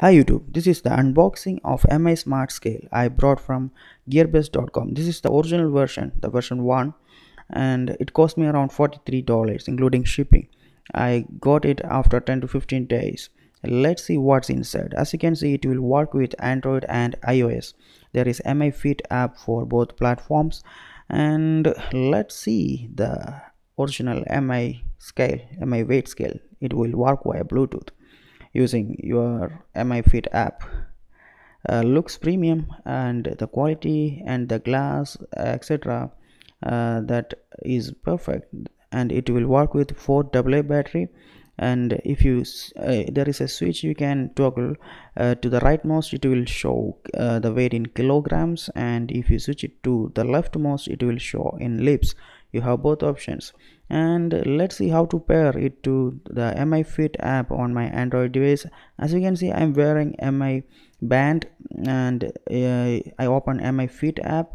Hi YouTube, this is the unboxing of MI Smart Scale I brought from gearbest.com. This is the original version, the version 1 and it cost me around $43 including shipping. I got it after 10 to 15 days. Let's see what's inside. As you can see it will work with Android and iOS. There is MI Fit app for both platforms and let's see the original MI scale, MI weight scale. It will work via Bluetooth using your MiFit app. Uh, looks premium and the quality and the glass etc uh, that is perfect and it will work with 4 AA battery and if you uh, there is a switch you can toggle uh, to the rightmost it will show uh, the weight in kilograms and if you switch it to the leftmost it will show in lips you have both options and let's see how to pair it to the mi fit app on my android device as you can see i'm wearing mi band and uh, i open mi fit app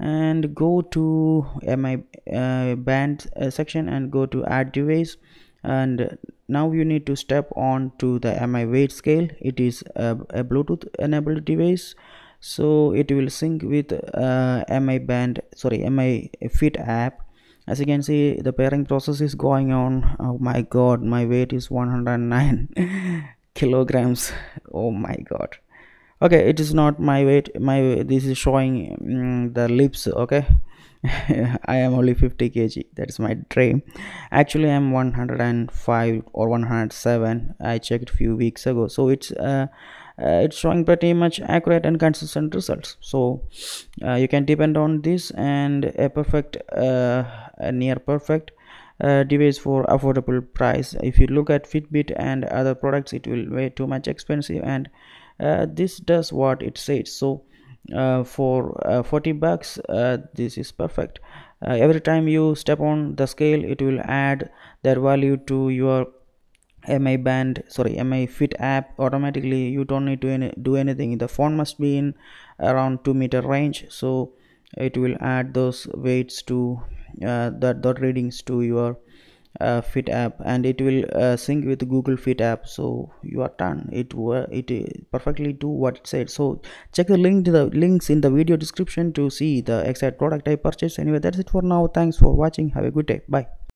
and go to mi uh, band uh, section and go to add device and now you need to step on to the mi weight scale it is a, a bluetooth enabled device so it will sync with uh, mi band sorry mi fit app as you can see the pairing process is going on oh my god my weight is 109 kilograms oh my god okay it is not my weight my this is showing mm, the lips okay i am only 50 kg that's my dream actually i'm 105 or 107 i checked few weeks ago so it's uh uh, it's showing pretty much accurate and consistent results so uh, you can depend on this and a perfect uh, a near perfect uh, device for affordable price if you look at fitbit and other products it will way too much expensive and uh, this does what it says so uh, for 40 bucks this is perfect every time you step on the scale it will add their value to your mi band sorry mi fit app automatically you don't need to any, do anything the phone must be in around 2 meter range so it will add those weights to uh, that dot readings to your uh, fit app and it will uh, sync with google fit app so you are done it it uh, perfectly do what it said so check the link to the links in the video description to see the exact product i purchased anyway that's it for now thanks for watching have a good day bye